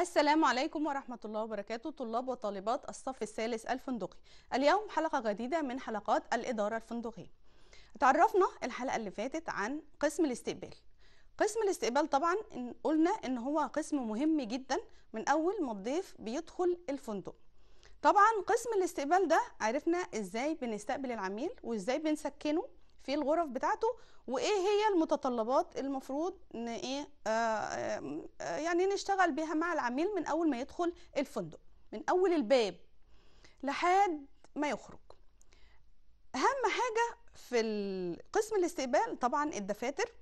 السلام عليكم ورحمة الله وبركاته طلاب وطالبات الصف الثالث الفندقي اليوم حلقة جديدة من حلقات الإدارة الفندقية تعرفنا الحلقة اللي فاتت عن قسم الاستقبال قسم الاستقبال طبعا قلنا ان هو قسم مهم جدا من اول ما الضيف بيدخل الفندق طبعا قسم الاستقبال ده عرفنا ازاي بنستقبل العميل وازاي بنسكنه في الغرف بتاعته وايه هي المتطلبات المفروض ان ايه آآ آه، آآ آه، آه، يعني نشتغل بيها مع العميل من اول ما يدخل الفندق من اول الباب لحد ما يخرج اهم حاجه في قسم الاستقبال طبعا الدفاتر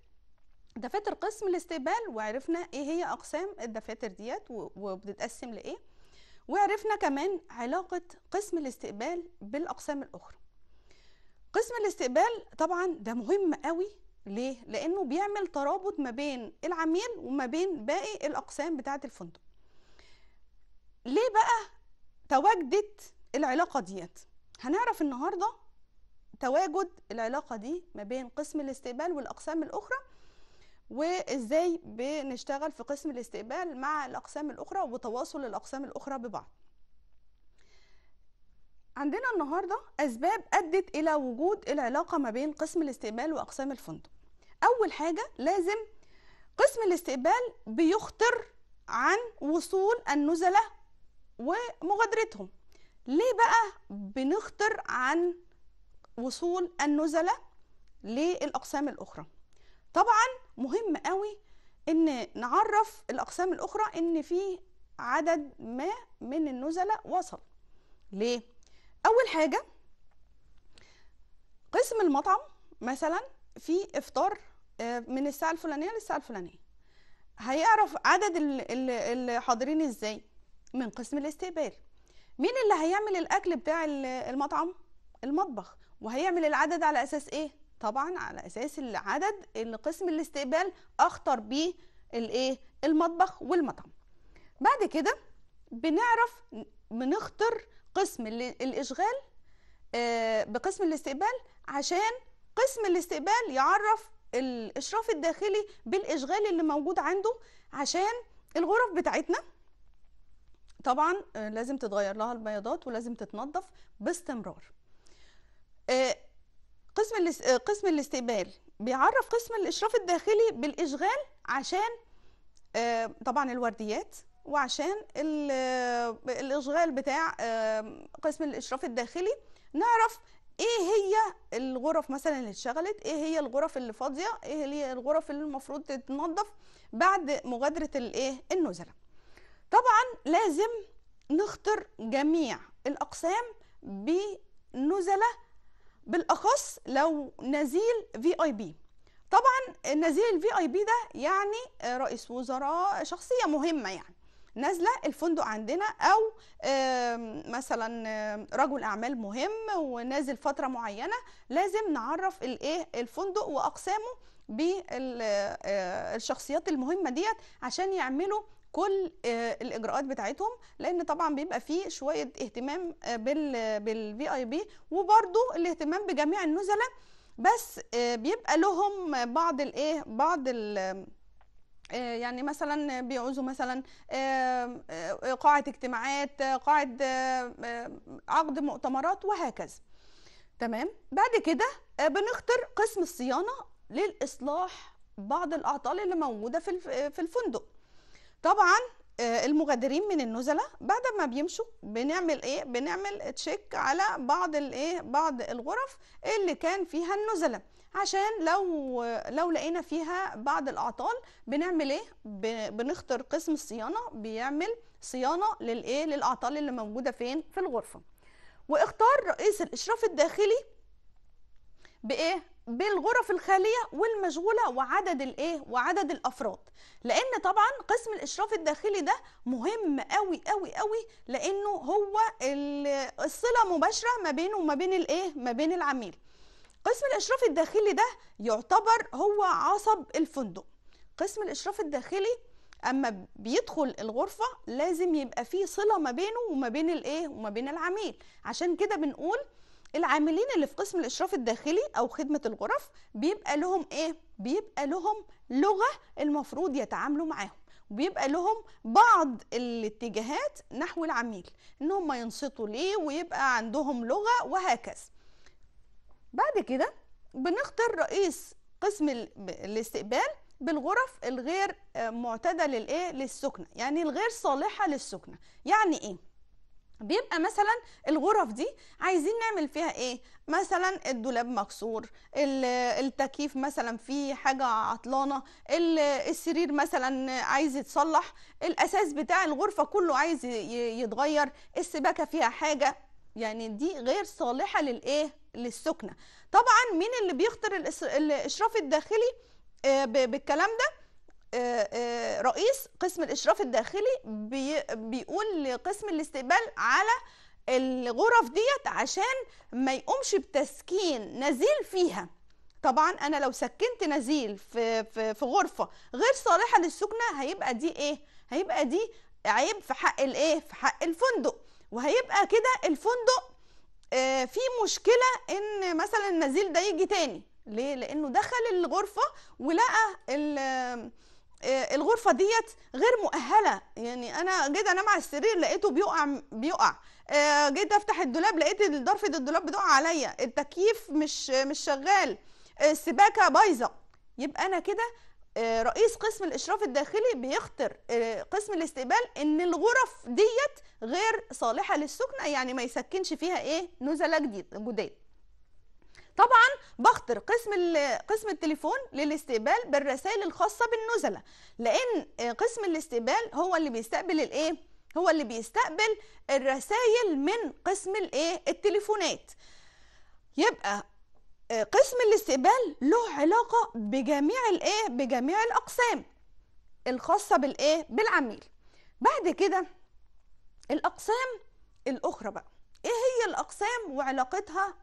دفاتر قسم الاستقبال وعرفنا ايه هي اقسام الدفاتر ديت وبتتقسم لايه وعرفنا كمان علاقه قسم الاستقبال بالاقسام الاخرى قسم الاستقبال طبعا ده مهم قوي ليه لانه بيعمل ترابط ما بين العميل وما بين باقي الاقسام بتاعه الفندق ليه بقى تواجدت العلاقه ديت هنعرف النهارده تواجد العلاقه دي ما بين قسم الاستقبال والاقسام الاخرى وازاي بنشتغل في قسم الاستقبال مع الاقسام الاخرى وتواصل الاقسام الاخرى ببعض عندنا النهاردة أسباب أدت إلى وجود العلاقة ما بين قسم الاستقبال وأقسام الفندق أول حاجة لازم قسم الاستقبال بيخطر عن وصول النزلة ومغادرتهم ليه بقى بنخطر عن وصول النزلة للأقسام الأخرى طبعا مهم قوي ان نعرف الأقسام الأخرى ان في عدد ما من النزلة وصل ليه اول حاجه قسم المطعم مثلا في افطار آه، من الساعه الفلانيه للساعه الفلانيه هيعرف عدد اللي حاضرين ازاي من قسم الاستقبال مين اللي هيعمل الاكل بتاع المطعم المطبخ وهيعمل العدد على اساس ايه طبعا على اساس العدد اللي قسم الاستقبال اخطر بيه الايه المطبخ والمطعم بعد كده بنعرف بنختار قسم الاشغال آه، بقسم الاستقبال عشان قسم الاستقبال يعرف الاشراف الداخلي بالاشغال اللي موجود عنده عشان الغرف بتاعتنا طبعا آه، لازم تتغير لها البياضات ولازم تتنظف باستمرار آه، قسم قسم الاستقبال بيعرف قسم الاشراف الداخلي بالاشغال عشان طبعا الورديات وعشان الاشغال بتاع قسم الاشراف الداخلي نعرف ايه هي الغرف مثلا اللي اتشغلت ايه هي الغرف اللي فاضيه ايه هي الغرف اللي المفروض تتنظف بعد مغادره الايه النزلاء طبعا لازم نختر جميع الاقسام بنزله بالاخص لو نزيل في اي بي طبعا نزيل الفي اي بي ده يعني رئيس وزراء شخصيه مهمه يعني نازله الفندق عندنا او مثلا رجل اعمال مهم ونازل فتره معينه لازم نعرف الايه الفندق واقسامه بالشخصيات آه، المهمه ديت عشان يعملوا كل آه، الاجراءات بتاعتهم لان طبعا بيبقى فيه شويه اهتمام آه، بال بالفي اي بي وبرده الاهتمام بجميع النزلاء بس بيبقى لهم بعض الايه بعض آه، يعني مثلا بيعوزوا مثلا آه، آه، قاعة اجتماعات قاعة عقد مؤتمرات وهكذا تمام بعد كده بنختار قسم الصيانة للإصلاح بعض الأعطال اللي موجودة في الفندق طبعا المغادرين من النزلة بعد ما بيمشوا بنعمل ايه بنعمل تشيك على بعض الايه بعض الغرف اللي كان فيها النزله عشان لو لو لقينا فيها بعض الاعطال بنعمل ايه بنختار قسم الصيانه بيعمل صيانه للايه للاعطال اللي موجوده فين في الغرفه واختار رئيس الاشراف الداخلي بايه بالغرف الخاليه والمشغوله وعدد الايه وعدد الافراد لان طبعا قسم الاشراف الداخلي ده مهم قوي قوي قوي لانه هو الصله مباشره ما بينه وما بين الايه ما بين العميل قسم الإشراف الداخلي ده يعتبر هو عصب الفندق قسم الإشراف الداخلي اما بيدخل الغرفه لازم يبقى في صله ما بينه وما بين الايه وما بين العميل عشان كده بنقول العاملين اللي في قسم الاشراف الداخلي او خدمه الغرف بيبقى لهم ايه بيبقى لهم لغه المفروض يتعاملوا معاهم وبيبقى لهم بعض الاتجاهات نحو العميل ان هم ينصتوا ليه ويبقى عندهم لغه وهكذا بعد كده بنختار رئيس قسم الاستقبال بالغرف الغير آه، معتاده للايه للسكنه يعني الغير صالحه للسكنه يعني ايه بيبقى مثلا الغرف دي عايزين نعمل فيها ايه مثلا الدولاب مكسور التكييف مثلا فيه حاجه عطلانه السرير مثلا عايز يتصلح الاساس بتاع الغرفه كله عايز يتغير السباكه فيها حاجه يعني دي غير صالحه للايه للسكنه طبعا مين اللي بيخطر الاشراف الداخلي آه، بالكلام ده آه، آه، رئيس قسم الاشراف الداخلي بيقول لقسم الاستقبال على الغرف ديت عشان ما يقومش بتسكين نزيل فيها طبعا انا لو سكنت نزيل في في, في غرفه غير صالحه للسكنه هيبقى دي ايه هيبقى دي عيب في حق الايه في حق الفندق وهيبقى كده الفندق آه، في مشكله ان مثلا النزيل ده يجي تاني ليه لانه دخل الغرفه ولقى آه، الغرفه ديت غير مؤهله يعني انا جيت انام على السرير لقيته بيقع بيقع آه، جيت افتح الدولاب لقيت ضرفه الدولاب بتقع عليا التكييف مش مش شغال السباكه بايظه يبقى انا كده آه، رئيس قسم الاشراف الداخلي بيخطر آه، قسم الاستقبال ان الغرف ديت غير صالحه للسكن يعني ما يسكنش فيها ايه نزلاء جديد جداد طبعا بخطر قسم قسم التليفون للاستقبال بالرسائل الخاصه بالنزلاء لان آه، قسم الاستقبال هو اللي بيستقبل الايه هو اللي بيستقبل الرسائل من قسم الايه التليفونات يبقى قسم الاستقبال له علاقة بجميع الايه بجميع الأقسام الخاصة بالايه بالعميل بعد كده الأقسام الأخرى بقى ايه هي الأقسام وعلاقتها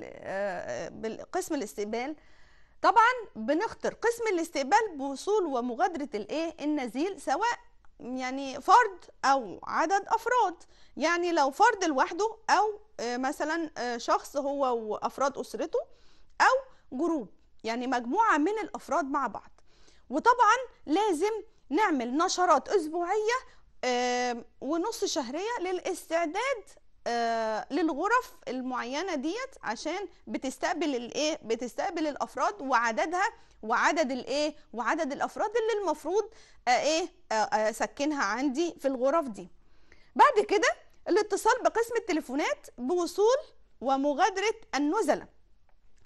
آه، بالقسم الاستقبال طبعا بنختار قسم الاستقبال بوصول ومغادرة الايه النزيل سواء يعني فرد أو عدد أفراد يعني لو فرد لوحده أو آه، مثلا آه، شخص هو وافراد اسرته او جروب يعني مجموعه من الافراد مع بعض وطبعا لازم نعمل نشرات اسبوعيه آه، ونص شهريه للاستعداد للغرف المعينه ديت عشان بتستقبل الايه بتستقبل الافراد وعددها وعدد الايه وعدد الافراد اللي المفروض ايه اسكنها عندي في الغرف دي بعد كده الاتصال بقسم التليفونات بوصول ومغادرة النزلة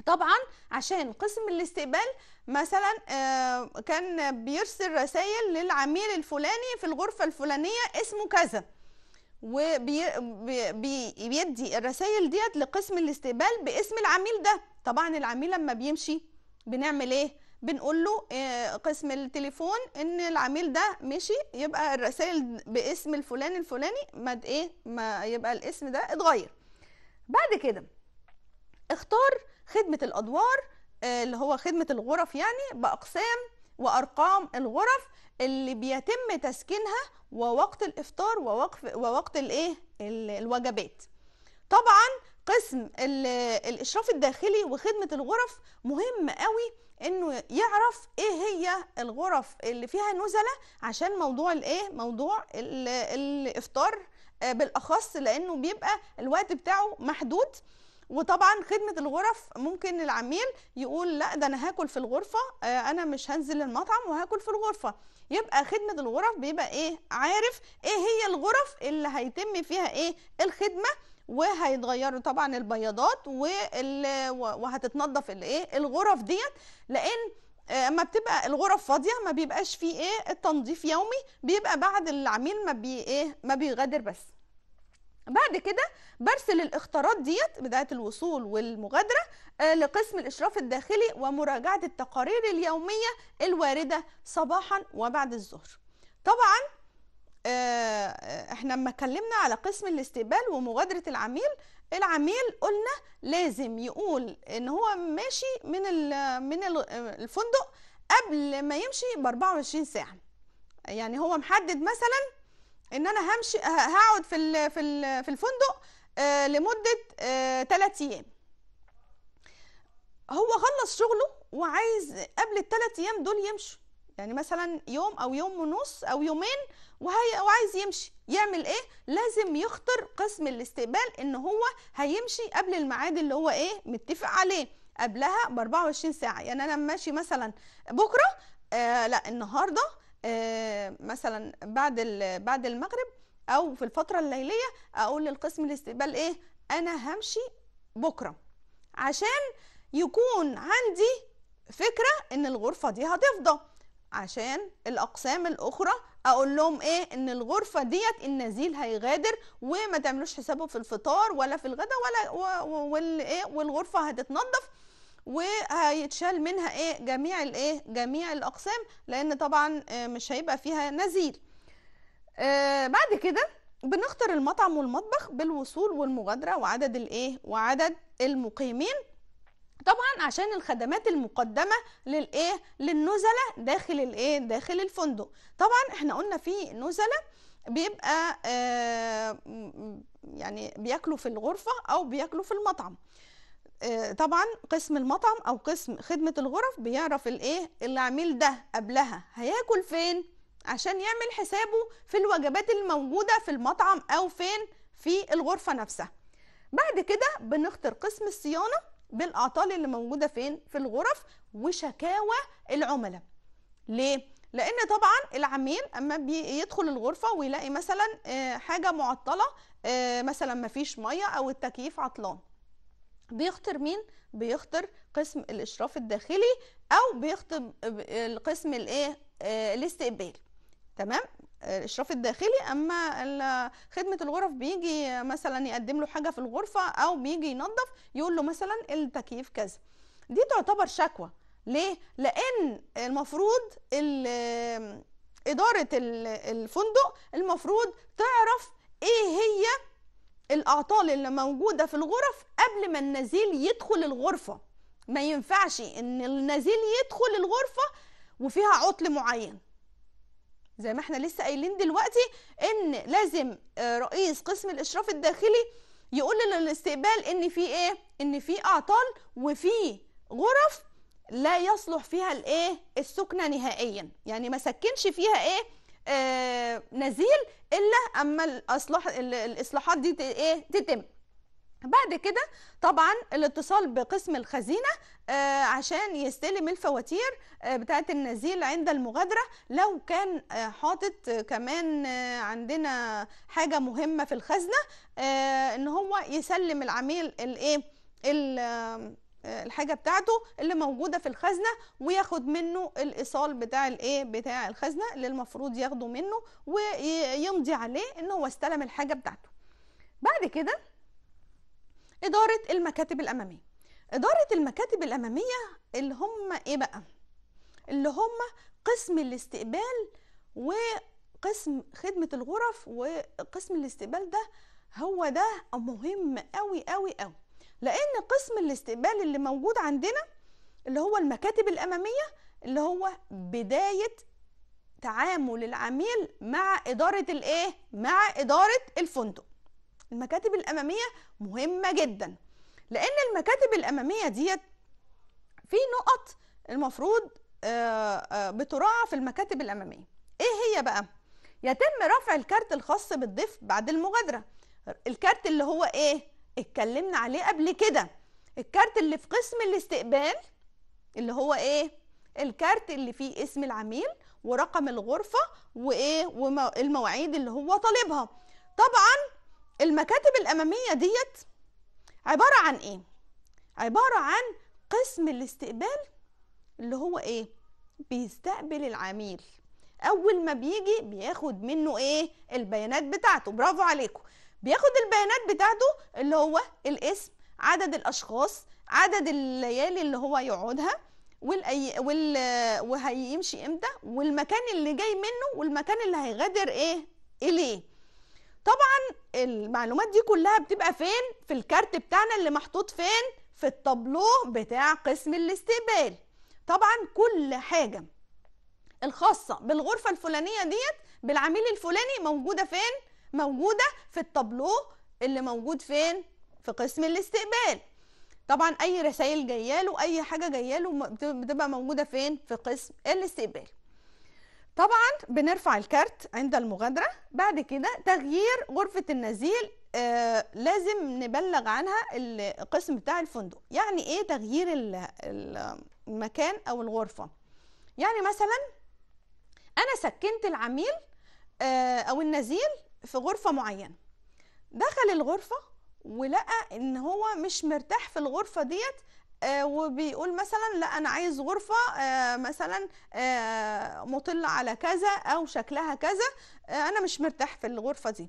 طبعا عشان قسم الاستقبال مثلا آه، كان بيرسل رسائل للعميل الفلاني في الغرفة الفلانية اسمه كذا وبيدي الرسائل ديت لقسم الاستقبال باسم العميل ده طبعا العميل لما بيمشي بنعمل ايه بنقول له آه، قسم التليفون ان العميل ده مشي يبقى الرسائل باسم الفلان الفلاني ما ايه ما يبقى الاسم ده اتغير بعد كده اختار خدمة الادوار آه، اللي هو خدمة الغرف يعني باقسام وارقام الغرف اللي بيتم تسكينها ووقت الافطار ووقف ووقت الايه الوجبات طبعا قسم الاشراف الداخلي وخدمة الغرف مهم قوي انه يعرف ايه هي الغرف اللي فيها نزله عشان موضوع الايه موضوع الافطار آه، بالاخص لانه بيبقى الوقت بتاعه محدود وطبعا خدمة الغرف ممكن العميل يقول لا ده انا هاكل في الغرفة آه، انا مش هنزل المطعم وهاكل في الغرفة يبقى خدمة الغرف بيبقى ايه عارف ايه هي الغرف اللي هيتم فيها ايه الخدمة وهيتغيروا طبعا البياضات وهتتنضف الايه الغرف ديت لان آه، اما بتبقى الغرف فاضيه ما بيبقاش فيه ايه التنظيف يومي بيبقى بعد العميل ما بي ايه ما بيغادر بس بعد كده برسل الاختارات ديت بداية الوصول والمغادرة آه، لقسم الإشراف الداخلي ومراجعة التقارير اليومية الواردة صباحا وبعد الظهر طبعا آه، احنا لما اتكلمنا على قسم الاستقبال ومغادره العميل العميل قلنا لازم يقول ان هو ماشي من من الفندق قبل ما يمشي ب 24 ساعه يعني هو محدد مثلا ان انا همشي هقعد في في في الفندق آه، لمده 3 آه، ايام هو خلص شغله وعايز قبل الثلاث ايام دول يمشوا يعني مثلا يوم او يوم ونص او يومين وهي وعايز يمشي يعمل ايه لازم يخطر قسم الاستقبال ان هو هيمشي قبل الميعاد اللي هو ايه متفق عليه قبلها ب 24 ساعه يعني انا ماشي مثلا بكره آه لا النهارده آه مثلا بعد بعد المغرب او في الفتره الليليه اقول للقسم الاستقبال ايه انا همشي بكره عشان يكون عندي فكره ان الغرفه دي هتفضى عشان الاقسام الاخرى اقول لهم ايه ان الغرفه ديت النزيل هيغادر وما تعملوش حسابه في الفطار ولا في الغداء ولا والايه والغرفه هتتنظف وهيتشال منها ايه جميع الايه جميع الاقسام لان طبعا آه، مش هيبقى فيها نزيل آه بعد كده بنختار المطعم والمطبخ بالوصول والمغادره وعدد الايه وعدد المقيمين طبعا عشان الخدمات المقدمه للايه للنزله داخل الايه داخل الفندق طبعا احنا قلنا في نزله بيبقى آه يعني بياكلوا في الغرفة أو بياكلوا في المطعم آه طبعا قسم المطعم أو قسم خدمة الغرف بيعرف الايه العميل ده قبلها هياكل فين عشان يعمل حسابه في الوجبات الموجودة في المطعم أو فين في الغرفة نفسها بعد كده بنختار قسم الصيانة بالاعطال اللي موجوده فين في الغرف وشكاوى العملاء ليه لان طبعا العميل اما بيدخل الغرفه ويلاقي مثلا آه، حاجه معطله آه، مثلا مفيش ميه او التكييف عطلان بيخطر مين بيخطر قسم الاشراف الداخلي او بيخطر قسم الايه آه، الاستقبال تمام الاشراف الداخلي اما خدمه الغرف بيجي مثلا يقدم له حاجه في الغرفه او بيجي ينظف يقول له مثلا التكييف كذا دي تعتبر شكوى ليه لان المفروض اداره الفندق المفروض تعرف ايه هي الاعطال اللي موجوده في الغرف قبل ما النزيل يدخل الغرفه ما ينفعش ان النزيل يدخل الغرفه وفيها عطل معين زي ما احنا لسه قايلين دلوقتي ان لازم آه، رئيس قسم الاشراف الداخلي يقول للاستقبال ان في ايه ان في اعطال وفي غرف لا يصلح فيها الايه السكنه نهائيا يعني ما سكنش فيها ايه آه نزيل الا اما الاصلاح الاصلاحات دي ايه تتم بعد كده طبعا الاتصال بقسم الخزينة آه، عشان يستلم الفواتير آه، بتاعة النزيل عند المغادرة لو كان آه، حاطط كمان عندنا حاجة مهمة في الخزنة ان هو يسلم العميل الايه الحاجه بتاعته اللي موجوده في الخزنه وياخد منه الايصال بتاع الايه بتاع الخزنه اللي المفروض ياخده منه ويمضي عليه ان هو استلم الحاجه بتاعته بعد كده إدارة المكاتب الأمامية إدارة المكاتب الأمامية اللي هم إيه بقى؟ اللي هم قسم الاستقبال وقسم خدمة الغرف وقسم الاستقبال ده هو ده مهم قوي قوي قوي لأن قسم الاستقبال اللي موجود عندنا اللي هو المكاتب الأمامية اللي هو بداية تعامل العميل مع إدارة الإيه؟ مع إدارة الفندق المكاتب الاماميه مهمه جدا لان المكاتب الاماميه ديت في نقط المفروض آه، آه، بتراعى في المكاتب الاماميه ايه هي بقى يتم رفع الكارت الخاص بالضيف بعد المغادره الكارت اللي هو ايه اتكلمنا عليه قبل كده الكارت اللي في قسم الاستقبال اللي هو ايه الكارت اللي فيه اسم العميل ورقم الغرفه وايه والمواعيد اللي هو طالبها طبعا المكاتب الأمامية ديت عبارة عن إيه؟ عبارة عن قسم الاستقبال اللي هو إيه؟ بيستقبل العميل أول ما بيجي بياخد منه إيه؟ البيانات بتاعته برافو عليكم بياخد البيانات بتاعته اللي هو الاسم عدد الأشخاص عدد الليالي اللي هو يقعدها والأي... وال... وهيمشي امتى والمكان اللي جاي منه والمكان اللي هيغادر ايه اليه طبعا المعلومات دي كلها بتبقى فين في الكارت بتاعنا اللي محطوط فين في التابلو بتاع قسم الاستقبال طبعا كل حاجه الخاصه بالغرفه الفلانيه ديت بالعميل الفلاني موجوده فين موجوده في التابلو اللي موجود فين في قسم الاستقبال طبعا اي رسائل جايه له اي حاجه جايه له بتبقى موجوده فين في قسم الاستقبال طبعا بنرفع الكارت عند المغادرة بعد كده تغيير غرفة النزيل آه لازم نبلغ عنها القسم بتاع الفندق يعني ايه تغيير المكان او الغرفة يعني مثلا انا سكنت العميل آه او النزيل في غرفة معينة دخل الغرفة ولقى ان هو مش مرتاح في الغرفة ديت آه، وبيقول مثلا لا انا عايز غرفه آه، مثلا آه، مطله على كذا او شكلها كذا انا مش مرتاح في الغرفه دي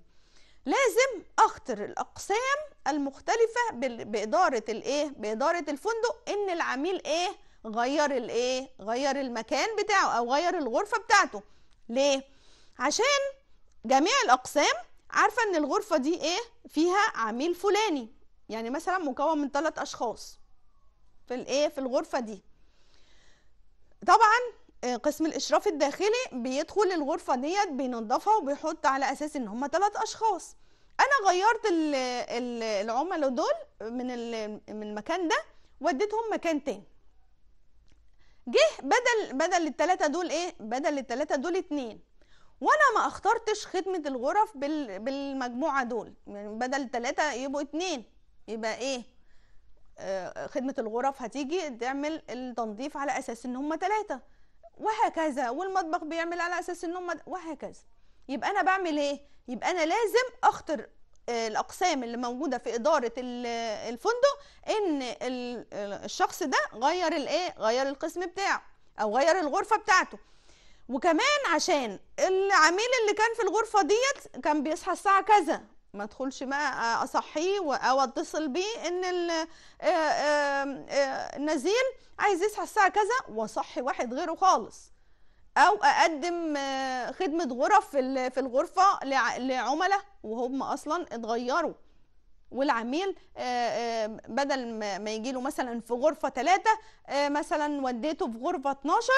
لازم اخطر الاقسام المختلفه باداره الايه باداره الفندق ان العميل ايه غير الايه غير المكان بتاعه او غير الغرفه بتاعته ليه عشان جميع الاقسام عارفه ان الغرفه دي ايه فيها عميل فلاني يعني مثلا مكون من ثلاث اشخاص في الايه في الغرفه دي طبعا آه، قسم الاشراف الداخلي بيدخل الغرفه ديت بينظفها وبيحط على اساس ان هم ثلاث اشخاص انا غيرت العملاء دول من من المكان ده وديتهم مكان تاني جه بدل بدل الثلاثه دول ايه بدل الثلاثه دول اتنين وانا ما اخترتش خدمه الغرف بالمجموعه دول يعني بدل ثلاثه يبقوا اتنين يبقى ايه آه، خدمه الغرف هتيجي تعمل التنظيف على اساس ان هم ثلاثه وهكذا والمطبخ بيعمل على اساس ان هم وهكذا يبقى انا بعمل ايه يبقى انا لازم اخطر آه، الاقسام اللي موجوده في اداره الفندق ان الشخص ده غير الايه غير القسم بتاعه او غير الغرفه بتاعته وكمان عشان العميل اللي كان في الغرفه ديت كان بيصحى الساعه كذا ما ادخلش بقى اصحيه او اتصل بيه ان النزيل آه، آه، آه، عايز يصحى الساعه كذا واصحي واحد غيره خالص او اقدم خدمه غرف في الغرفه لعملاء وهم اصلا اتغيروا والعميل بدل ما يجيله مثلا في غرفه ثلاثه مثلا وديته في غرفه 12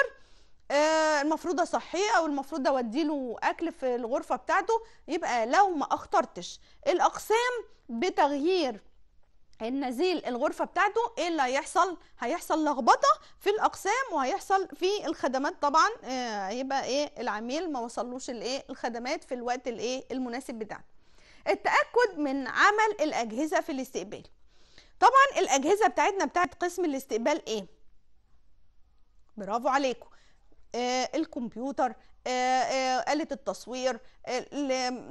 آه، المفروض اصحيه او المفروض اودي له اكل في الغرفه بتاعته يبقى لو ما اخترتش الاقسام بتغيير النزيل الغرفه بتاعته ايه اللي هيحصل هيحصل لخبطه في الاقسام وهيحصل في الخدمات طبعا هيبقى آه، ايه العميل ما وصلوش الايه الخدمات في الوقت الايه المناسب بتاعه. التاكد من عمل الاجهزه في الاستقبال طبعا الاجهزه بتاعتنا بتاعت قسم الاستقبال ايه برافو عليكم آه، الكمبيوتر آه، آه، آلة التصوير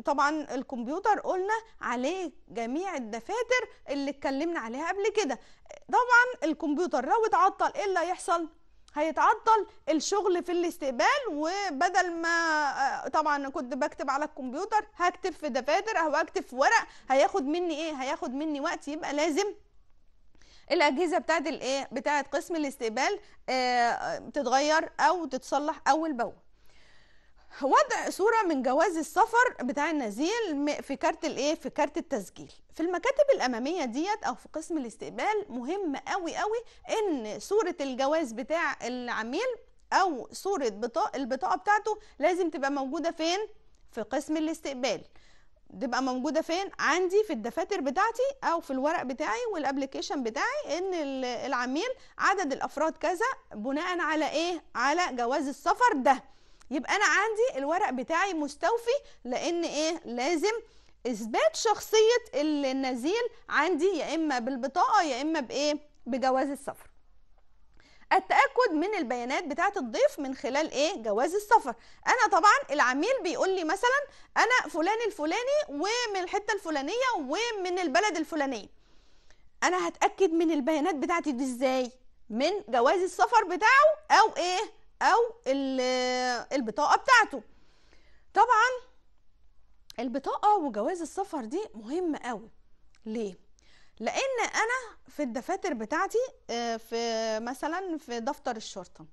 طبعا الكمبيوتر قلنا عليه جميع الدفاتر اللي اتكلمنا عليها قبل كده طبعا الكمبيوتر لو اتعطل ايه اللي هيحصل هيتعطل الشغل في الاستقبال وبدل ما طبعا كنت بكتب على الكمبيوتر هكتب في دفاتر او اكتب في ورق هياخد مني ايه هياخد مني وقت يبقى لازم الاجهزه بتاعت الايه بتاعت قسم الاستقبال آه، تتغير او تتصلح اول باول وضع صوره من جواز السفر بتاع النزيل في كارت الايه في كارت التسجيل في المكاتب الاماميه ديت او في قسم الاستقبال مهم قوي قوي ان صوره الجواز بتاع العميل او صوره البطاقه بتاعته لازم تبقى موجوده فين في قسم الاستقبال تبقى موجودة فين عندي في الدفاتر بتاعتي او في الورق بتاعي والابليكيشن بتاعي ان العميل عدد الافراد كذا بناء على ايه على جواز السفر ده يبقى انا عندي الورق بتاعي مستوفي لان ايه لازم اثبات شخصية النزيل عندي يا اما بالبطاقة يا اما بايه بجواز السفر التاكد من البيانات بتاعه الضيف من خلال ايه جواز السفر انا طبعا العميل بيقول لي مثلا انا فلان الفلاني ومن الحته الفلانيه ومن البلد الفلانيه انا هتاكد من البيانات بتاعتي دي ازاي من جواز السفر بتاعه او ايه او البطاقه بتاعته طبعا البطاقه وجواز السفر دي مهمه قوي ليه لان انا في الدفاتر بتاعتي آه، في مثلا في دفتر الشرطه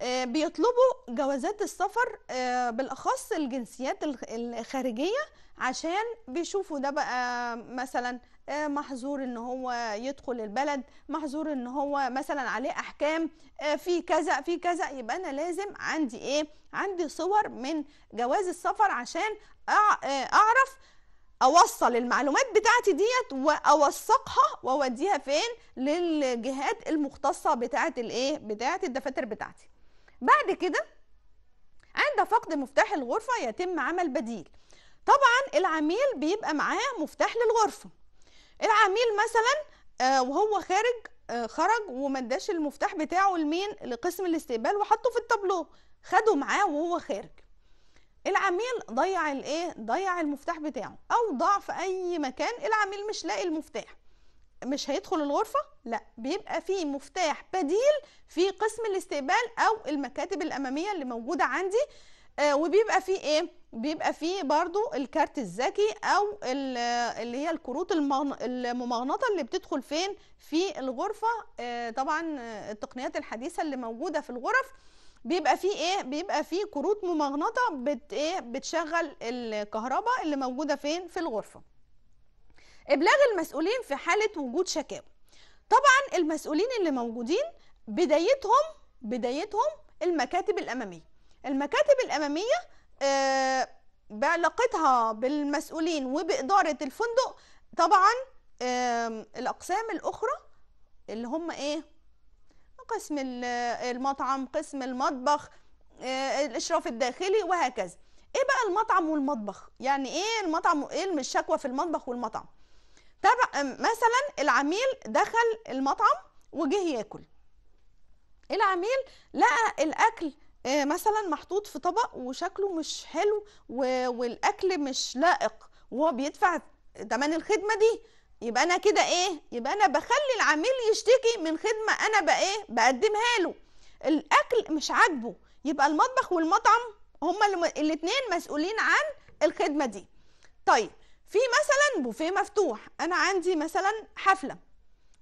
آه، بيطلبوا جوازات السفر آه، بالاخص الجنسيات الخارجيه عشان بيشوفوا ده بقى مثلا محظور ان هو يدخل البلد محظور ان هو مثلا عليه احكام في كذا في كذا يبقى انا لازم عندي ايه عندي صور من جواز السفر عشان اعرف اوصل المعلومات بتاعتي ديت واوثقها واوديها فين للجهات المختصه بتاعه الايه بتاعه الدفاتر بتاعتي بعد كده عند فقد مفتاح الغرفه يتم عمل بديل طبعا العميل بيبقى معاه مفتاح للغرفه العميل مثلا آه، وهو خارج آه، خرج وما المفتاح بتاعه لمين لقسم الاستقبال وحطه في التابلو خده معاه وهو خارج العميل ضيع الايه ضيع المفتاح بتاعه او ضاع في اي مكان العميل مش لاقي المفتاح مش هيدخل الغرفة لا بيبقى في مفتاح بديل في قسم الاستقبال او المكاتب الامامية اللي موجودة عندي آه وبيبقى فيه ايه بيبقى فيه برضو الكارت الذكي او اللي هي الكروت الممغنطه اللي بتدخل فين في الغرفه آه طبعا آه، التقنيات الحديثه اللي موجوده في الغرف بيبقى فيه ايه بيبقى فيه كروت ممغنطه بت ايه بتشغل الكهرباء اللي موجوده فين في الغرفه ابلاغ المسؤولين في حاله وجود شكاوى طبعا المسؤولين اللي موجودين بدايتهم بدايتهم المكاتب الاماميه المكاتب الاماميه آه بعلاقتها بالمسؤولين وباداره الفندق طبعا آه الاقسام الاخرى اللي هم ايه قسم المطعم قسم المطبخ آه، الاشراف الداخلي وهكذا ايه بقى المطعم والمطبخ يعني ايه المطعم ايه الشكوى في المطبخ والمطعم تبع مثلا العميل دخل المطعم وجه ياكل العميل لقى الاكل آه، مثلا محطوط في طبق وشكله مش حلو والاكل مش لائق وهو بيدفع تمن الخدمه دي يبقى انا كده ايه يبقى انا بخلي العميل يشتكي من خدمه انا بقى ايه بقدمها له الاكل مش عاجبه يبقى المطبخ والمطعم هما الاثنين مسؤولين عن الخدمه دي طيب في مثلا بوفيه مفتوح انا عندي مثلا حفله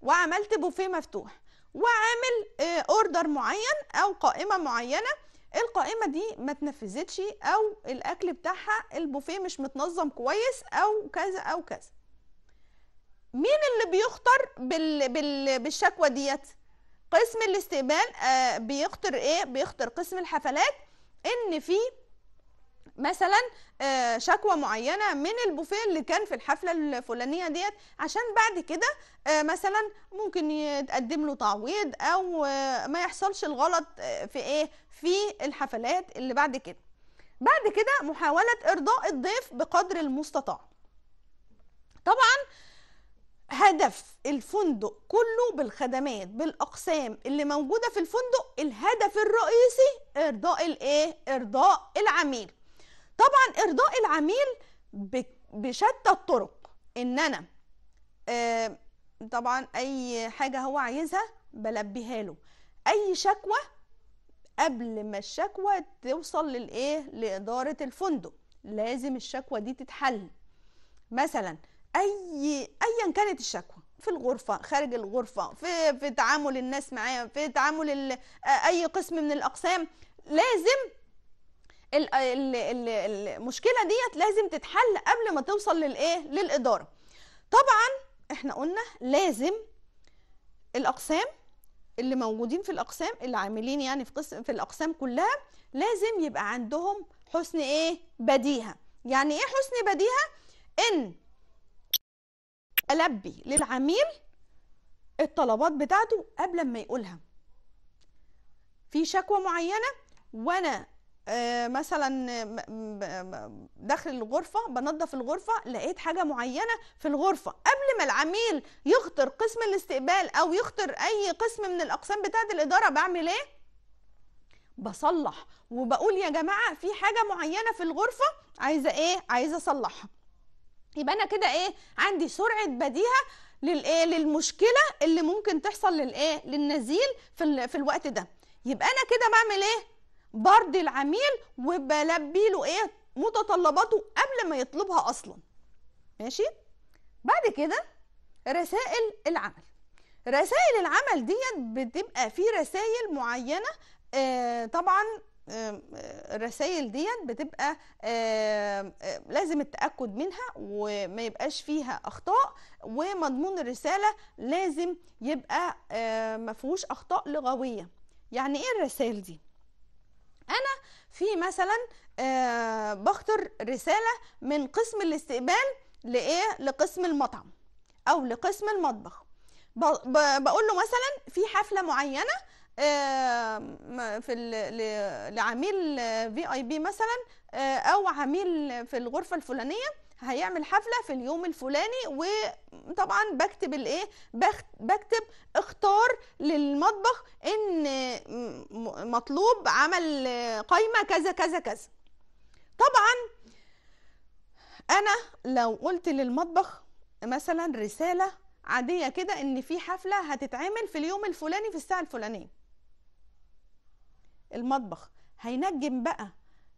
وعملت بوفيه مفتوح وعامل اوردر آه، معين او قائمه معينه القائمه دي ما تنفذتش او الاكل بتاعها البوفيه مش متنظم كويس او كذا او كذا مين اللي بيخطر بال... بال... بالشكوى ديت قسم الاستقبال آه، بيخطر ايه بيخطر قسم الحفلات ان في مثلا آه، شكوى معينه من البوفيه اللي كان في الحفله الفلانيه ديت عشان بعد كده آه، مثلا ممكن يتقدم له تعويض او ما يحصلش الغلط في ايه في الحفلات اللي بعد كده بعد كده محاوله ارضاء الضيف بقدر المستطاع طبعا هدف الفندق كله بالخدمات بالاقسام اللي موجوده في الفندق الهدف الرئيسي ارضاء الايه ارضاء العميل طبعا ارضاء العميل بشتى الطرق ان انا آه طبعا اي حاجه هو عايزها بلبيها له اي شكوى قبل ما الشكوى توصل للايه لاداره الفندق لازم الشكوى دي تتحل مثلا اي ايا كانت الشكوى في الغرفة خارج الغرفة في في تعامل الناس معاه في تعامل اي قسم من الاقسام لازم المشكلة ديت لازم تتحل قبل ما توصل للايه للإدارة طبعا احنا قلنا لازم الاقسام اللي موجودين في الاقسام اللي عاملين يعني في قسم في الاقسام كلها لازم يبقى عندهم حسن ايه بديهه يعني ايه حسن بديهه ان ألبي للعميل الطلبات بتاعته قبل ما يقولها في شكوى معينة وأنا آه، مثلا داخل الغرفة بنظف الغرفة لقيت حاجة معينة في الغرفة قبل ما العميل يخطر قسم الاستقبال أو يخطر أي قسم من الأقسام بتاعة الإدارة بعمل إيه؟ بصلح وبقول يا جماعة في حاجة معينة في الغرفة عايزة إيه؟ عايزة أصلحها يبقى انا كده ايه عندي سرعه بديهه للايه للمشكله اللي ممكن تحصل للايه للنزيل في في الوقت ده يبقى انا كده بعمل ايه برضي العميل وبلبي له ايه متطلباته قبل ما يطلبها اصلا ماشي بعد كده رسائل العمل رسائل العمل ديت بتبقى في رسائل معينه آه طبعا آه، الرسائل دي بتبقى لازم التاكد منها وما يبقاش فيها اخطاء ومضمون الرساله لازم يبقى ما فيهوش اخطاء لغويه يعني ايه الرسائل دي انا في مثلا بختار رساله من قسم الاستقبال لايه لقسم المطعم او لقسم المطبخ بقول له مثلا في حفله معينه في لعميل في اي بي مثلا آه، او عميل في الغرفه الفلانيه هيعمل حفله في اليوم الفلاني وطبعا بكتب الايه بكتب اختار للمطبخ ان مطلوب عمل قايمه كذا كذا كذا طبعا انا لو قلت للمطبخ مثلا رساله عاديه كده ان في حفله هتتعمل في اليوم الفلاني في الساعه الفلانيه المطبخ هينجم بقى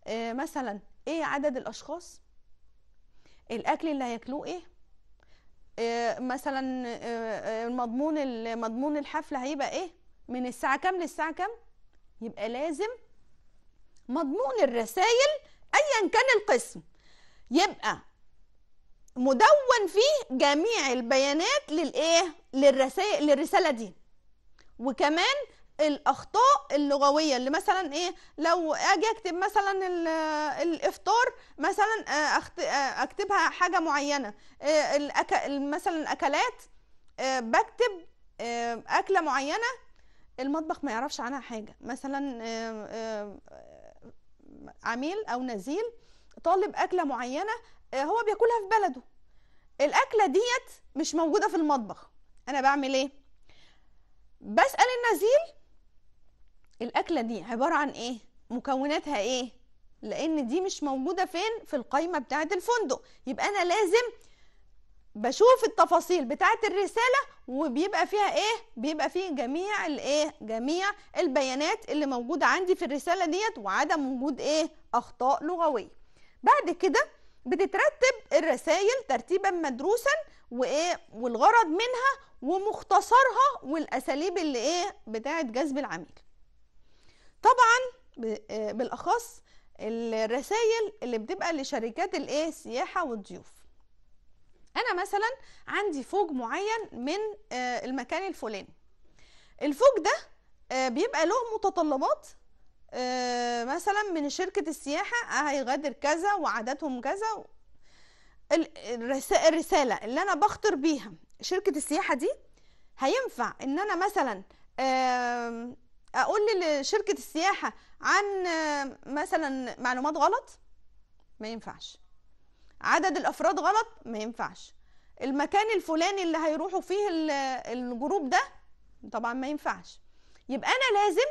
آه، مثلا ايه عدد الاشخاص الاكل اللي هياكلوه ايه آه، مثلا آه، مضمون مضمون الحفله هيبقى ايه من الساعه كام للساعه كام يبقى لازم مضمون الرسائل ايا كان القسم يبقى مدون فيه جميع البيانات للايه للرسائل للرساله دي وكمان الاخطاء اللغويه اللي مثلا ايه لو اجي اكتب مثلا الافطار مثلا آه، آه، اكتبها حاجه معينه آه، مثلا اكلات بكتب اكله معينه المطبخ ما يعرفش عنها حاجه مثلا عميل او نزيل طالب اكله معينه هو بياكلها في بلده الاكله ديت مش موجوده في المطبخ انا بعمل ايه بسال النزيل الاكله دي عباره عن ايه مكوناتها ايه لان دي مش موجوده فين في القايمه بتاعه الفندق يبقى انا لازم بشوف التفاصيل بتاعه الرساله وبيبقى فيها ايه بيبقى فيه جميع الايه جميع البيانات اللي موجوده عندي في الرساله ديت وعدم وجود ايه اخطاء لغويه بعد كده بتترتب الرسائل ترتيبا مدروسا وايه والغرض منها ومختصرها والاساليب اللي ايه بتاعه جذب العميل طبعا آه، بالاخص الرسائل اللي بتبقى لشركات الايه السياحه والضيوف انا مثلا عندي فوج معين من آه، المكان الفلاني الفوج ده آه، بيبقى له متطلبات مثلا من شركه السياحه هيغادر كذا وعاداتهم كذا الرساله اللي انا بخطر بيها شركه السياحه دي هينفع ان انا مثلا اقول لشركه السياحه عن آه، مثلا معلومات غلط ما ينفعش عدد الافراد غلط ما ينفعش المكان الفلاني اللي هيروحوا فيه الجروب ده طبعا ما ينفعش يبقى انا لازم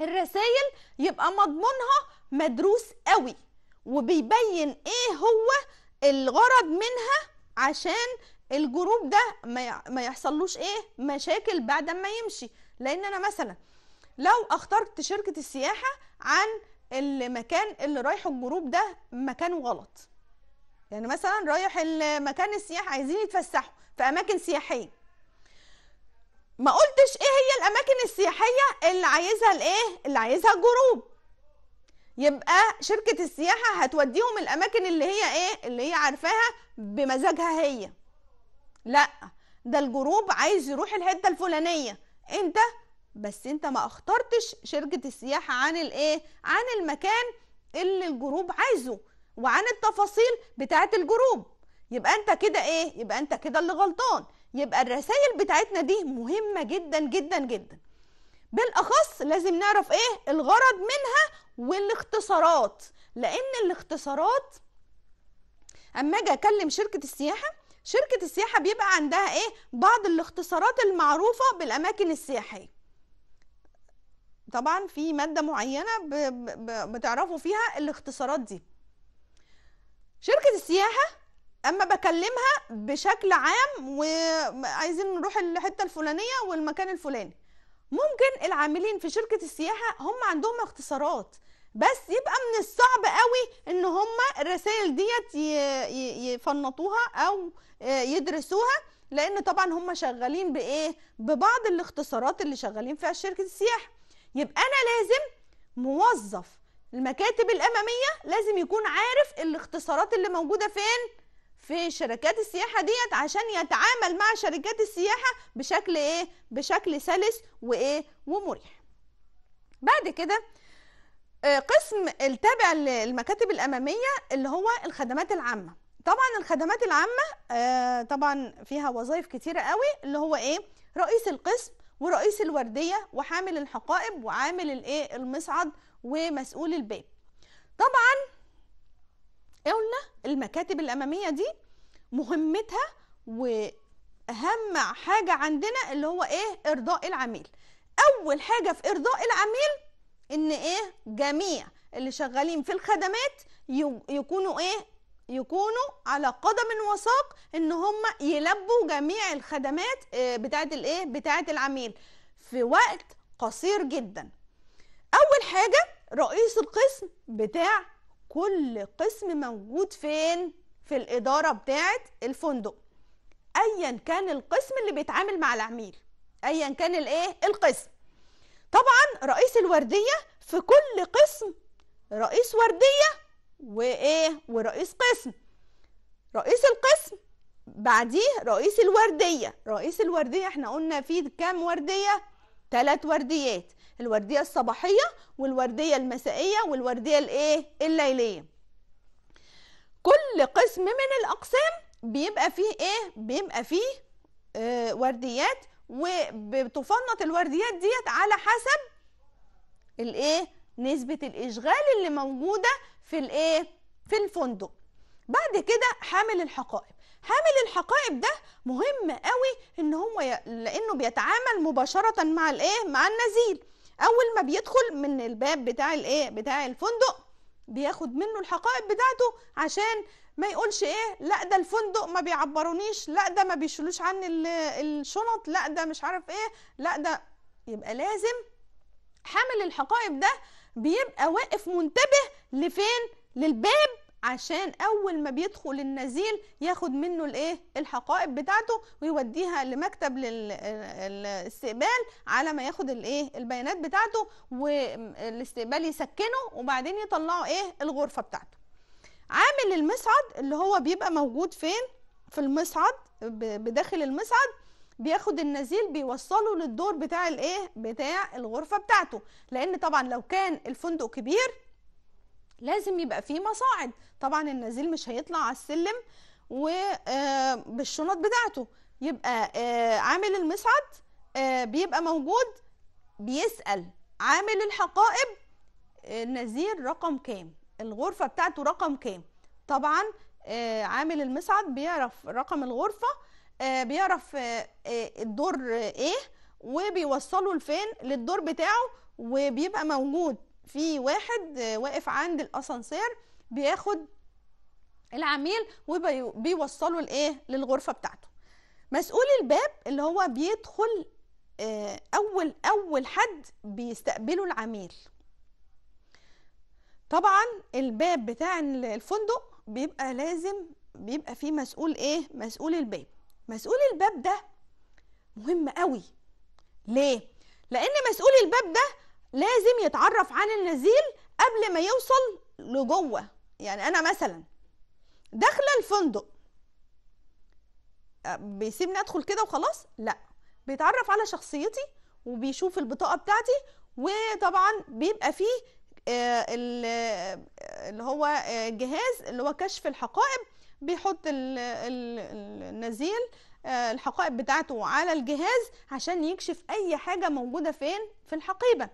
الرسائل يبقى مضمونها مدروس قوي وبيبين ايه هو الغرض منها عشان الجروب ده ما يحصلوش ايه مشاكل بعد ما يمشي لان انا مثلا لو اخترت شركه السياحه عن المكان اللي رايحه الجروب ده مكانه غلط يعني مثلا رايح المكان السياحه عايزين يتفسحوا في اماكن سياحيه ما قلتش ايه هي الاماكن السياحيه اللي عايزها الايه اللي عايزها الجروب يبقى شركه السياحه هتوديهم الاماكن اللي هي ايه اللي هي عارفاها بمزاجها هي لا ده الجروب عايز يروح الحته الفلانيه انت بس انت ما اخترتش شركه السياحه عن الايه عن المكان اللي الجروب عايزه وعن التفاصيل بتاعه الجروب يبقى انت كده ايه يبقى انت كده اللي غلطان يبقى الرسائل بتاعتنا دي مهمه جدا جدا جدا بالاخص لازم نعرف ايه الغرض منها والاختصارات لان الاختصارات اما اجي اكلم شركه السياحه شركه السياحه بيبقى عندها ايه بعض الاختصارات المعروفه بالاماكن السياحيه طبعا في ماده معينه بتعرفوا فيها الاختصارات دي شركه السياحه اما بكلمها بشكل عام وعايزين نروح الحته الفلانيه والمكان الفلاني ممكن العاملين في شركه السياحه هم عندهم اختصارات بس يبقى من الصعب قوي ان هم الرسائل ديت يفنطوها او آه، يدرسوها لان طبعا هم شغالين بايه ببعض الاختصارات اللي شغالين فيها شركه السياحه يبقى انا لازم موظف المكاتب الاماميه لازم يكون عارف الاختصارات اللي موجوده فين في شركات السياحه ديت عشان يتعامل مع شركات السياحه بشكل ايه بشكل سلس وايه ومريح بعد كده آه، قسم التابع للمكاتب الاماميه اللي هو الخدمات العامه طبعا الخدمات العامه آه، طبعا فيها وظائف كتيره قوي اللي هو ايه رئيس القسم ورئيس الورديه وحامل الحقائب وعامل الايه المصعد ومسؤول الباب طبعا قلنا المكاتب الاماميه دي مهمتها واهم حاجه عندنا اللي هو ايه ارضاء العميل اول حاجه في ارضاء العميل ان ايه جميع اللي شغالين في الخدمات يكونوا ايه يكونوا على قدم وساق ان هم يلبوا جميع الخدمات آه، بتاعت الايه بتاعت العميل في وقت قصير جدا اول حاجه رئيس القسم بتاع كل قسم موجود فين في الاداره بتاعت الفندق ايا كان القسم اللي بيتعامل مع العميل ايا كان الايه القسم طبعا رئيس الورديه في كل قسم رئيس ورديه وايه ورئيس قسم رئيس القسم بعديه رئيس الورديه رئيس الورديه احنا قلنا في كام ورديه ثلاث ورديات الورديه الصباحيه والورديه المسائيه والورديه الايه الليليه كل قسم من الاقسام بيبقى فيه ايه بيبقى فيه آه ورديات وبتفنط الورديات ديت على حسب الايه نسبه الاشغال اللي موجوده في الايه في الفندق بعد كده حامل الحقائب حامل الحقائب ده مهم قوي ان هو ي... لانه بيتعامل مباشره مع الايه مع النزيل اول ما بيدخل من الباب بتاع الايه بتاع الفندق بياخد منه الحقائب بتاعته عشان ما يقولش ايه لا ده الفندق ما بيعبرونيش لا ده ما بيشلوش عني الشنط لا ده مش عارف ايه لا ده يبقى لازم حامل الحقائب ده بيبقى واقف منتبه لفين للباب عشان اول ما بيدخل النزيل ياخد منه الايه الحقائب بتاعته ويوديها لمكتب الاستقبال على ما ياخد الايه البيانات بتاعته والاستقبال يسكنه وبعدين يطلعه ايه الغرفه بتاعته عامل المصعد اللي هو بيبقى موجود فين في المصعد بداخل المصعد بياخد النزيل بيوصله للدور بتاع الايه بتاع الغرفه بتاعته لان طبعا لو كان الفندق كبير لازم يبقى فيه مصاعد طبعا النزيل مش هيطلع على السلم وبالشنط آه، بتاعته يبقى آه، عامل المصعد آه، بيبقى موجود بيسأل عامل الحقائب النزيل رقم كام الغرفة بتاعته رقم كام طبعا عامل المصعد بيعرف رقم الغرفة بيعرف الدور ايه وبيوصله لفين للدور بتاعه وبيبقى موجود في واحد واقف عند الاسانسير بياخد العميل وبيوصله لايه للغرفه بتاعته مسؤول الباب اللي هو بيدخل آه، اول اول حد بيستقبله العميل طبعا الباب بتاع الفندق بيبقى لازم بيبقى فيه مسؤول ايه مسؤول الباب مسؤول الباب ده مهم قوي ليه لان مسؤول الباب ده لازم يتعرف عن النزيل قبل ما يوصل لجوه يعني انا مثلا داخله الفندق آه، بيسيبني ادخل كده وخلاص لا بيتعرف على شخصيتي وبيشوف البطاقه بتاعتي وطبعا بيبقى فيه آه، آه، اللي هو جهاز اللي هو كشف الحقائب بيحط النزيل الحقائب بتاعته على الجهاز عشان يكشف اي حاجه موجوده فين في الحقيبه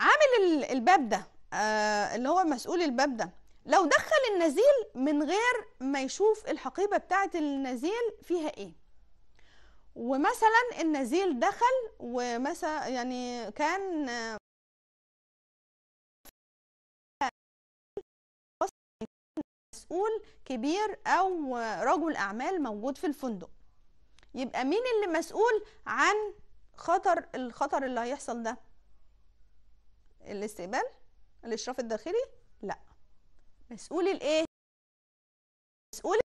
عامل الباب ده آه، اللي هو مسؤول الباب ده لو دخل النزيل من غير ما يشوف الحقيبة بتاعة النزيل فيها ايه ومثلا النزيل دخل ومثلا يعني كان مسؤول كبير او رجل اعمال موجود في الفندق يبقى مين اللي مسؤول عن خطر الخطر اللي هيحصل ده الاستقبال الاشراف الداخلي لا مسؤول الايه مسؤول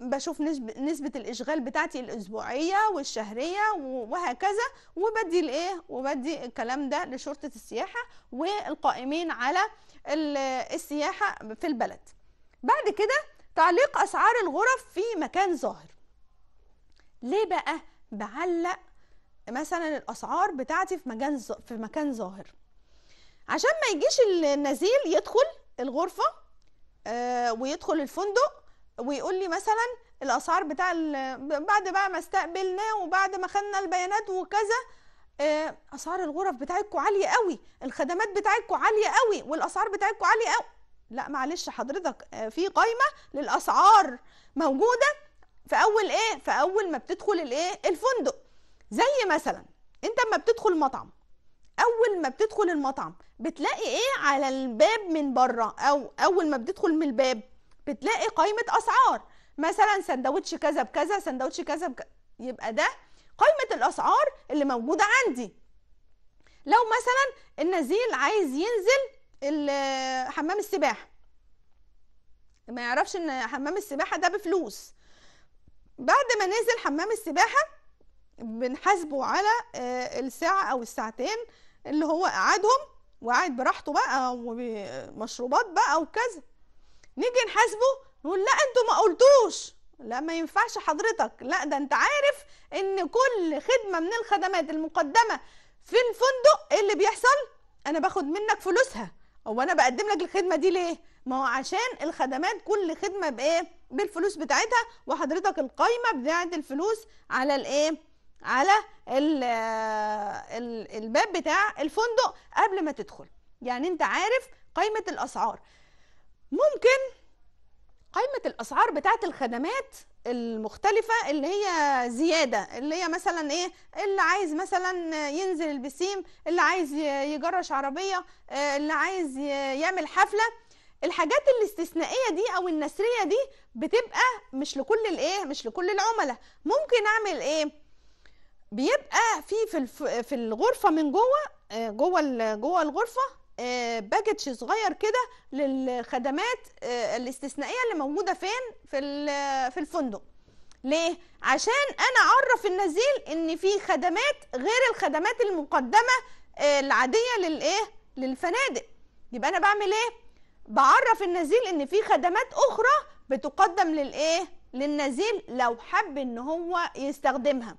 بشوف نسبة الإشغال بتاعتي الأسبوعية والشهرية وهكذا وبدي الإيه وبدي الكلام ده لشرطة السياحة والقائمين على السياحة في البلد بعد كده تعليق أسعار الغرف في مكان ظاهر ليه بقى بعلق مثلا الأسعار بتاعتي في مكان في مكان ظاهر عشان ما يجيش النزيل يدخل الغرفة آه، ويدخل الفندق ويقول لي مثلا الاسعار بتاع بعد بقى ما استقبلنا وبعد ما خدنا البيانات وكذا آه، اسعار الغرف بتاعتكم عاليه قوي الخدمات بتاعتكم عاليه قوي والاسعار بتاعتكم عاليه قوي لا معلش حضرتك آه، في قائمه للاسعار موجوده في اول ايه في اول ما بتدخل الايه الفندق زي مثلا انت اما بتدخل مطعم اول ما بتدخل المطعم بتلاقي ايه على الباب من بره او اول ما بتدخل من الباب بتلاقي قائمه اسعار مثلا سندوتش كذا بكذا سندوتش كذا بك... يبقى ده قائمه الاسعار اللي موجوده عندي لو مثلا النزيل عايز ينزل حمام السباحه ما يعرفش ان حمام السباحه ده بفلوس بعد ما نزل حمام السباحه بنحاسبه على آه، الساعه او الساعتين اللي هو قعدهم وقعد براحته بقى ومشروبات بقى وكذا نيجي نحاسبه نقول لا انتوا ما قلتوش لا ما ينفعش حضرتك لا ده انت عارف ان كل خدمه من الخدمات المقدمه في الفندق ايه اللي بيحصل انا باخد منك فلوسها هو انا بقدم لك الخدمه دي ليه ما هو عشان الخدمات كل خدمه بايه بالفلوس بتاعتها وحضرتك القايمه بتاعه الفلوس على الايه على الباب بتاع الفندق قبل ما تدخل يعني انت عارف قائمه الاسعار ممكن قائمة الأسعار بتاعة الخدمات المختلفة اللي هي زيادة اللي هي مثلا ايه اللي عايز مثلا ينزل البسيم اللي عايز يجرش عربية آه، اللي عايز يعمل حفلة الحاجات الاستثنائية دي او النسرية دي بتبقى مش لكل الايه مش لكل العملاء ممكن اعمل ايه بيبقى في في الغرفة من جوه آه، جوه جوه الغرفة باكج آه، صغير كده للخدمات آه، الاستثنائيه اللي موجوده فين في في الفندق ليه عشان انا اعرف النزيل ان في خدمات غير الخدمات المقدمه آه، العاديه للايه للفنادق يبقى انا بعمل ايه بعرف النزيل ان في خدمات اخرى بتقدم للايه للنزيل لو حب ان هو يستخدمها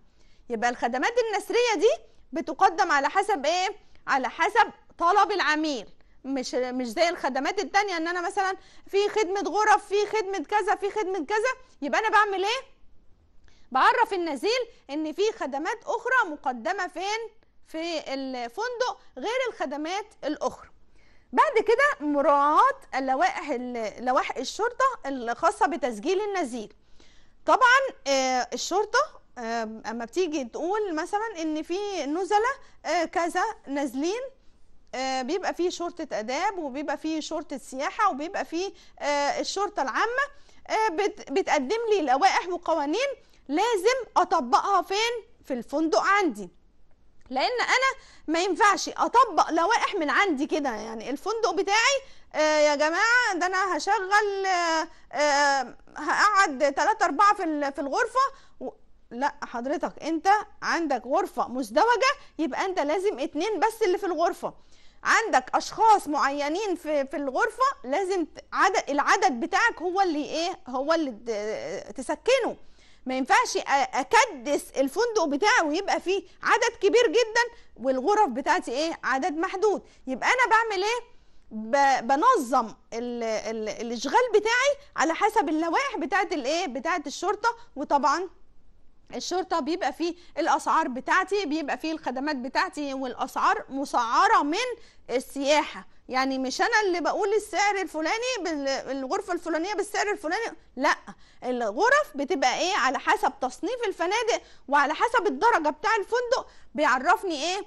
يبقى الخدمات النسريه دي بتقدم على حسب ايه على حسب طلب العميل مش مش زي الخدمات التانية ان انا مثلا في خدمة غرف في خدمة كذا في خدمة كذا يبقى انا بعمل ايه بعرف النزيل ان في خدمات اخرى مقدمة فين في الفندق غير الخدمات الاخرى بعد كده مراعاة اللوائح لوائح الشرطة الخاصة بتسجيل النزيل طبعا آه، الشرطة اما بتيجي تقول مثلا ان في نزلة آه، كذا نازلين آه، بيبقى فيه شرطه اداب وبيبقى فيه شرطه سياحه وبيبقى فيه آه، الشرطه العامه آه، بتقدم لي لوائح وقوانين لازم اطبقها فين في الفندق عندي لان انا ما ينفعش اطبق لوائح من عندي كده يعني الفندق بتاعي يا جماعه ده انا هشغل هقعد 3 4 في الغرفه لا حضرتك انت عندك غرفه مزدوجه يبقى انت لازم اتنين بس اللي في الغرفه عندك اشخاص معينين في في الغرفه لازم عدد العدد بتاعك هو اللي ايه هو اللي تسكنه ما ينفعش اكدس الفندق بتاعي ويبقى فيه عدد كبير جدا والغرف بتاعتي ايه عدد محدود يبقى انا بعمل ايه بنظم الاشغال بتاعي على حسب اللوائح بتاعت الايه بتاعت الشرطه وطبعا الشرطه بيبقى فيه الاسعار بتاعتي بيبقى فيه الخدمات بتاعتي والاسعار مسعره من السياحه يعني مش انا اللي بقول السعر الفلاني بالغرفه الفلانيه بالسعر الفلاني لا الغرف بتبقى ايه على حسب تصنيف الفنادق وعلى حسب الدرجه بتاع الفندق بيعرفني ايه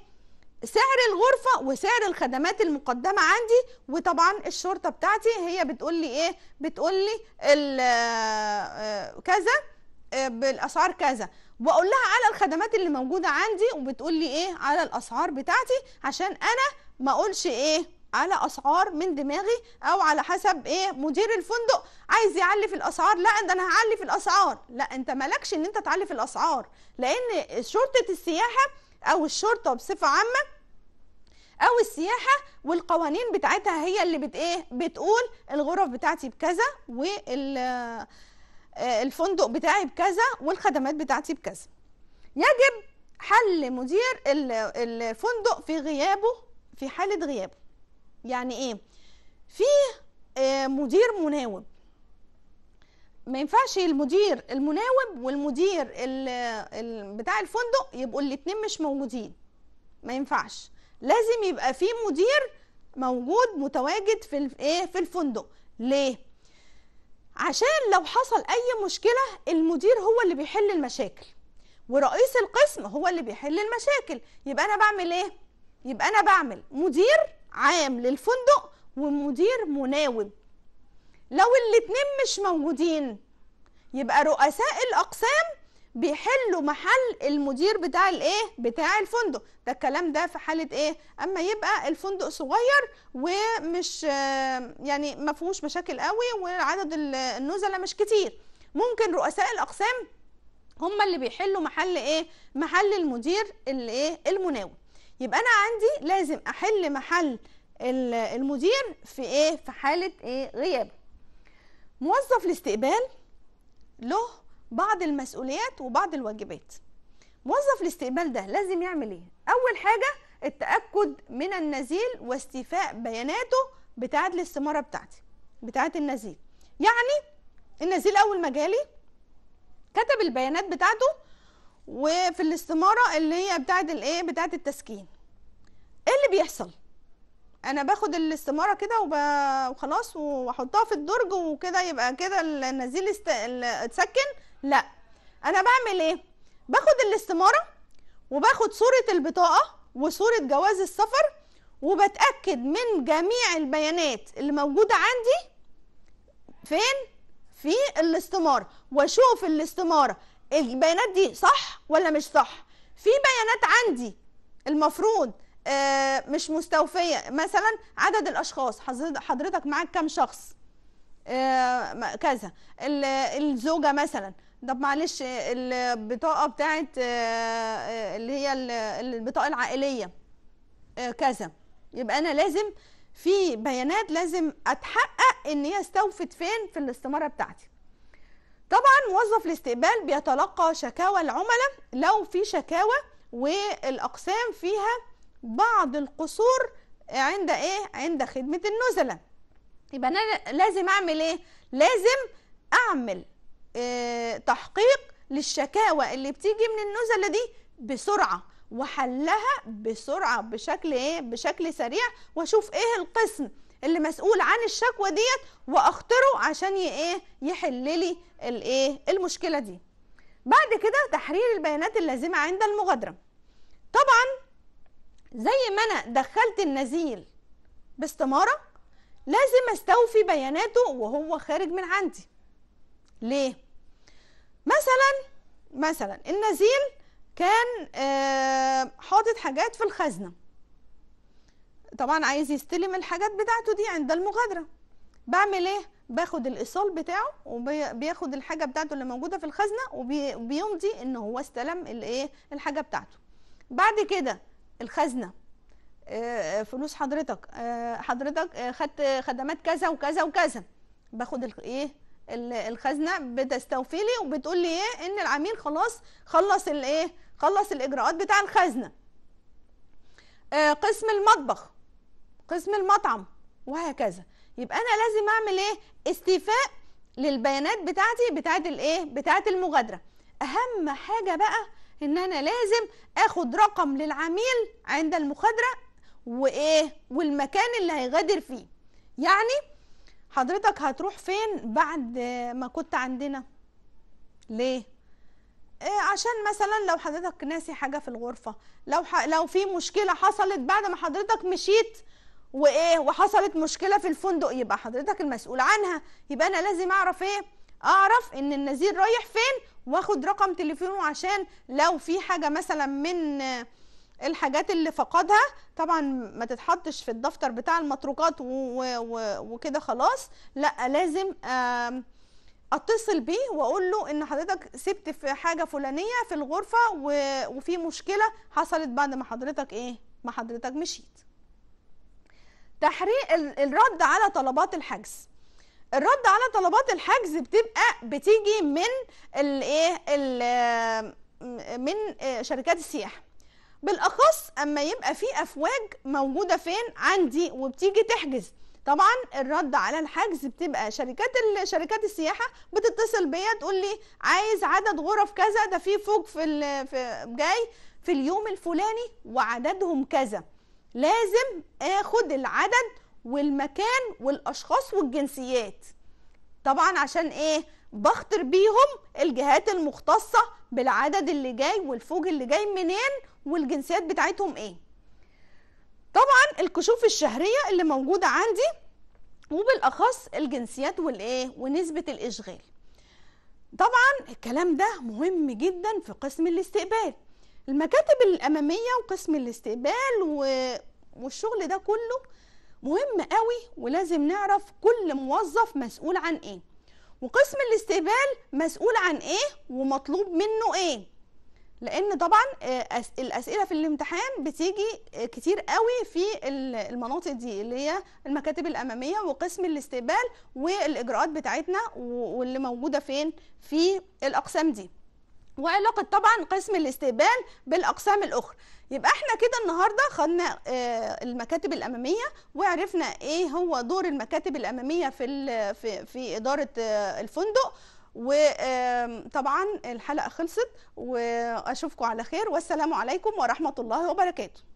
سعر الغرفة وسعر الخدمات المقدمة عندي وطبعا الشرطة بتاعتي هي بتقول لي ايه بتقول لي آه، كذا آه، بالاسعار كذا واقول لها على الخدمات اللي موجوده عندي وبتقول لي ايه على الاسعار بتاعتي عشان انا ما اقولش ايه على اسعار من دماغي او على حسب ايه مدير الفندق عايز يعلي في الاسعار لا ده انا هعلي في الاسعار لا انت مالكش ان انت تعلي في الاسعار لان شرطه السياحه او الشرطه بصفه عامه او السياحه والقوانين بتاعتها هي اللي بت ايه بتقول الغرف بتاعتي بكذا وال آه، الفندق بتاعي بكذا والخدمات بتاعتي بكذا يجب حل مدير الفندق في غيابه في حالة غيابه يعني ايه في آه، مدير مناوب ما ينفعش المدير المناوب والمدير بتاع الفندق يبقوا الاتنين مش موجودين ما ينفعش لازم يبقى في مدير موجود متواجد في ايه في الفندق ليه عشان لو حصل أي مشكلة المدير هو اللي بيحل المشاكل ورئيس القسم هو اللي بيحل المشاكل يبقى أنا بعمل إيه؟ يبقى أنا بعمل مدير عام للفندق ومدير مناوب لو الاتنين مش موجودين يبقى رؤساء الأقسام بيحلوا محل المدير بتاع الايه بتاع الفندق ده الكلام ده في حاله ايه اما يبقى الفندق صغير ومش يعني ما فيهوش مشاكل قوي وعدد النزلاء مش كتير ممكن رؤساء الاقسام هم اللي بيحلوا محل ايه محل المدير الايه المناوب يبقى انا عندي لازم احل محل المدير في ايه في حاله ايه غيابه موظف الاستقبال له بعض المسؤوليات وبعض الواجبات موظف الاستقبال ده لازم يعمل ايه اول حاجه التاكد من النزيل واستيفاء بياناته بتاعه الاستماره بتاعتي بتاعه النزيل يعني النزيل اول ما جالي كتب البيانات بتاعته وفي الاستماره اللي هي بتاعه الايه بتاعه التسكين ايه اللي بيحصل انا باخد الاستماره كده وب... وخلاص واحطها في الدرج وكده يبقى كده النزيل است... اتسكن لا انا بعمل ايه باخد الاستماره وباخد صوره البطاقه وصوره جواز السفر وبتاكد من جميع البيانات اللي موجوده عندي فين في الاستماره واشوف الاستماره البيانات دي صح ولا مش صح في بيانات عندي المفروض آه، مش مستوفيه مثلا عدد الاشخاص حضرتك معاك كام شخص آه، كذا الزوجه مثلا طب معلش البطاقه بتاعه آه، آه، اللي هي البطاقه العائليه آه، كذا يبقى انا لازم في بيانات لازم اتحقق ان هي استوفت فين في الاستماره بتاعتي طبعا موظف الاستقبال بيتلقى شكاوى العملاء لو في شكاوى والاقسام فيها بعض القصور عند ايه عند خدمه النزلاء يبقى انا لازم اعمل ايه لازم اعمل آه، تحقيق للشكاوى اللي بتيجي من النزلة دي بسرعة وحلها بسرعة بشكل ايه بشكل سريع واشوف ايه القسم اللي مسؤول عن الشكوى ديت واخطره عشان ايه يحل لي الايه المشكلة دي بعد كده تحرير البيانات اللازمة عند المغادرة طبعا زي ما انا دخلت النزيل باستمارة لازم استوفي بياناته وهو خارج من عندي ليه مثلا مثلا النزيل كان آه، حاطط حاجات في الخزنه طبعا عايز يستلم الحاجات بتاعته دي عند المغادره بعمل ايه باخد الايصال بتاعه وبياخد الحاجه بتاعته اللي موجوده في الخزنه وبيمضي ان هو استلم الايه الحاجه بتاعته بعد كده الخزنه آه، آه، فلوس حضرتك حضرتك خدت خدمات كذا وكذا وكذا باخد الايه الخزنه بتستوفي لي وبتقول لي ايه ان العميل خلاص خلص الايه خلص الاجراءات بتاع الخزنه آه قسم المطبخ قسم المطعم وهكذا يبقى انا لازم اعمل ايه استيفاء للبيانات بتاعتي بتاعت الايه بتاعت المغادره اهم حاجه بقى ان انا لازم اخد رقم للعميل عند المخادره وايه والمكان اللي هيغادر فيه يعني حضرتك هتروح فين بعد ما كنت عندنا ليه إيه، عشان مثلا لو حضرتك ناسي حاجه في الغرفه لو ح... لو في مشكله حصلت بعد ما حضرتك مشيت وايه وحصلت مشكله في الفندق يبقى حضرتك المسؤول عنها يبقى انا لازم اعرف ايه اعرف ان النذير رايح فين واخد رقم تليفونه عشان لو في حاجه مثلا من الحاجات اللي فقدها طبعا ما تتحطش في الدفتر بتاع المطروقات وكده خلاص لا لازم اتصل بيه واقول له ان حضرتك سبت في حاجه فلانيه في الغرفه وفي مشكله حصلت بعد ما حضرتك ايه ما حضرتك مشيت تحريق الرد على طلبات الحجز الرد على طلبات الحجز بتبقى بتيجي من الايه من شركات السياحه بالاخص اما يبقى في افواج موجوده فين عندي وبتيجي تحجز طبعا الرد على الحجز بتبقى شركات شركات السياحه بتتصل بيا تقول لي عايز عدد غرف كذا ده في فوق في, جاي في اليوم الفلاني وعددهم كذا لازم اخد العدد والمكان والاشخاص والجنسيات طبعا عشان ايه بخطر بيهم الجهات المختصه بالعدد اللي جاي والفوج اللي جاي منين والجنسيات بتاعتهم ايه طبعا الكشوف الشهريه اللي موجوده عندي وبالاخص الجنسيات والايه ونسبه الاشغال طبعا الكلام ده مهم جدا في قسم الاستقبال المكاتب الاماميه وقسم الاستقبال و... والشغل ده كله مهم قوي ولازم نعرف كل موظف مسؤول عن ايه وقسم الاستقبال مسؤول عن ايه ومطلوب منه ايه لان طبعا آه، الاسئله في الامتحان بتيجي آه، كتير قوي في المناطق دي اللي هي المكاتب الاماميه وقسم الاستقبال والاجراءات بتاعتنا واللي موجوده فين في الاقسام دي وعلاقه طبعا قسم الاستقبال بالاقسام الاخرى يبقى احنا كده النهارده خدنا آه، المكاتب الاماميه وعرفنا ايه هو دور المكاتب الاماميه في في اداره الفندق وطبعا الحلقة خلصت وأشوفكم على خير والسلام عليكم ورحمة الله وبركاته